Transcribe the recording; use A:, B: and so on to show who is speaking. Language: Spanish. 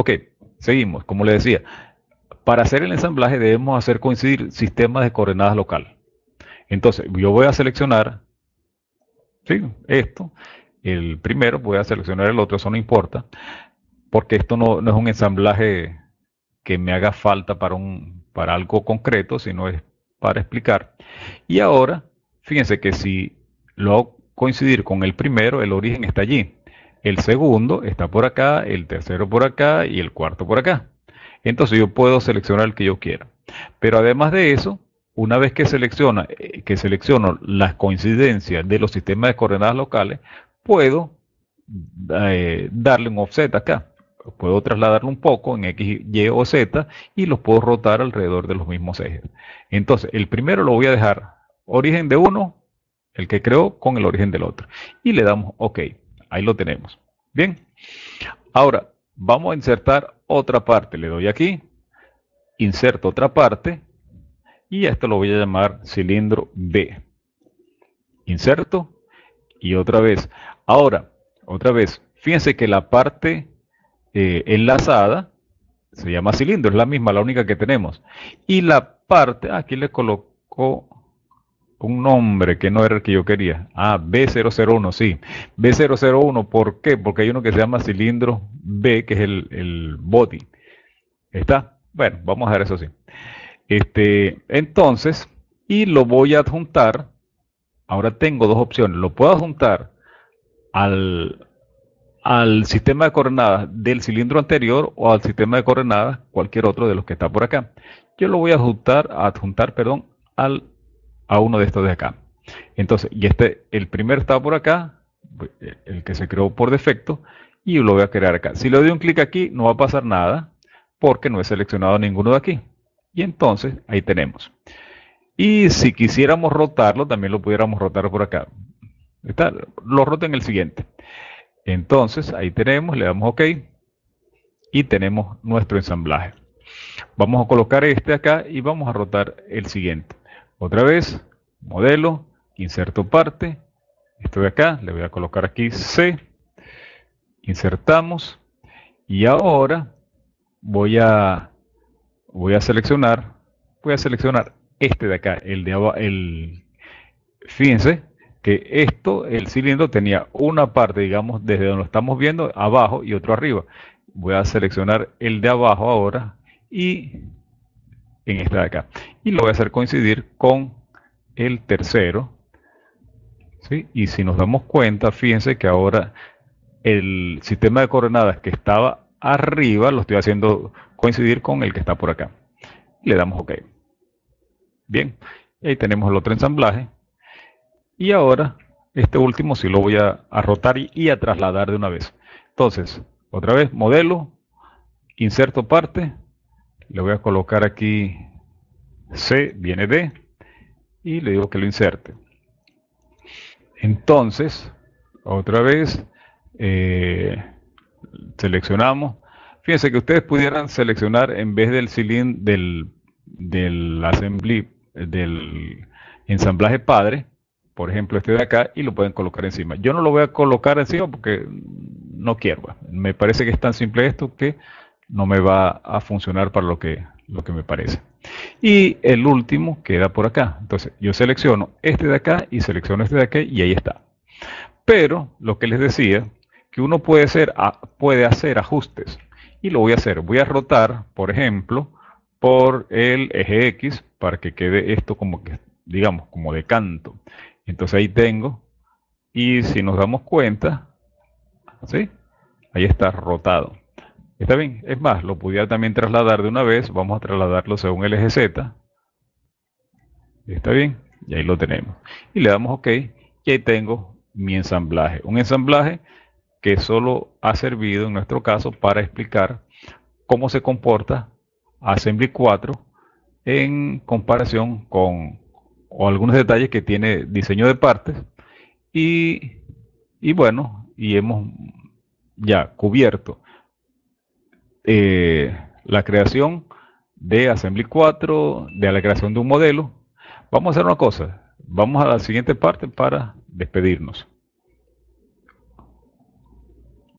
A: Ok, seguimos. Como le decía, para hacer el ensamblaje debemos hacer coincidir sistemas de coordenadas local. Entonces, yo voy a seleccionar ¿sí? esto, el primero, voy a seleccionar el otro, eso no importa, porque esto no, no es un ensamblaje que me haga falta para, un, para algo concreto, sino es para explicar. Y ahora, fíjense que si lo hago coincidir con el primero, el origen está allí el segundo está por acá, el tercero por acá y el cuarto por acá. Entonces yo puedo seleccionar el que yo quiera. Pero además de eso, una vez que, selecciona, eh, que selecciono las coincidencias de los sistemas de coordenadas locales, puedo eh, darle un offset acá. Puedo trasladarlo un poco en X, Y o Z y los puedo rotar alrededor de los mismos ejes. Entonces, el primero lo voy a dejar origen de uno, el que creó, con el origen del otro. Y le damos OK. Ahí lo tenemos. Bien. Ahora, vamos a insertar otra parte. Le doy aquí, inserto otra parte y esto lo voy a llamar cilindro B. Inserto y otra vez. Ahora, otra vez, fíjense que la parte eh, enlazada se llama cilindro, es la misma, la única que tenemos. Y la parte, aquí le coloco un nombre que no era el que yo quería. Ah, B001, sí. B001, ¿por qué? Porque hay uno que se llama cilindro B, que es el, body. ¿Está? Bueno, vamos a ver eso así. Este, entonces, y lo voy a adjuntar. Ahora tengo dos opciones. Lo puedo adjuntar al, al sistema de coordenadas del cilindro anterior o al sistema de coordenadas cualquier otro de los que está por acá. Yo lo voy a adjuntar, adjuntar perdón, al a uno de estos de acá. Entonces, y este, el primero está por acá, pues, e, el que se creó por defecto, y lo voy a crear acá. Si le doy un clic aquí, no va a pasar nada, porque no he seleccionado ninguno de aquí. Y entonces, ahí tenemos. Y si quisiéramos rotarlo, también lo pudiéramos rotar por acá. Está, lo roto en el siguiente. Entonces, ahí tenemos, le damos OK. Y tenemos nuestro ensamblaje. Vamos a colocar este acá y vamos a rotar el siguiente. Otra vez, modelo, inserto parte, esto de acá, le voy a colocar aquí C, insertamos, y ahora voy a, voy a seleccionar, voy a seleccionar este de acá, el de abajo, el, fíjense que esto, el cilindro tenía una parte, digamos, desde donde lo estamos viendo, abajo y otro arriba. Voy a seleccionar el de abajo ahora y en esta de acá y lo voy a hacer coincidir con el tercero. ¿sí? Y si nos damos cuenta, fíjense que ahora el sistema de coordenadas que estaba arriba lo estoy haciendo coincidir con el que está por acá. Le damos OK. Bien, ahí tenemos el otro ensamblaje. Y ahora, este último si lo voy a, rotar y, a trasladar de una vez. Entonces, otra vez, modelo, inserto parte. Le voy a colocar aquí C viene de y le digo que lo inserte. Entonces, otra vez, eh, seleccionamos. Fíjense que ustedes pudieran seleccionar en vez del cilindro del, del ensamblaje padre, por ejemplo este de acá, y lo pueden colocar encima. Yo no lo voy a colocar encima porque no quiero. Me parece que es tan simple esto que no me va a funcionar para lo que, lo que me parece. Y el último queda por acá. Entonces yo selecciono este de acá y selecciono este de aquí y ahí está. Pero lo que les decía, que uno puede hacer, ajustes. Y lo voy a hacer. Voy a rotar, por ejemplo, por el eje X para que quede esto como que, digamos, como de canto. Entonces ahí tengo. Y si nos damos cuenta, ¿sí? Ahí está rotado. Está bien, es más, lo pudiera también trasladar de una vez, vamos a trasladarlo según el eje Z. Está bien, y ahí lo tenemos. Y le damos OK, y ahí tengo mi ensamblaje. Un ensamblaje que solo ha servido en nuestro caso para explicar cómo se comporta Assembly 4 en comparación con algunos detalles que tiene diseño de partes y, y bueno, y hemos ya cubierto eh, la creación de Assembly 4, de la creación de un modelo. Vamos a hacer una cosa, vamos a la siguiente parte para despedirnos.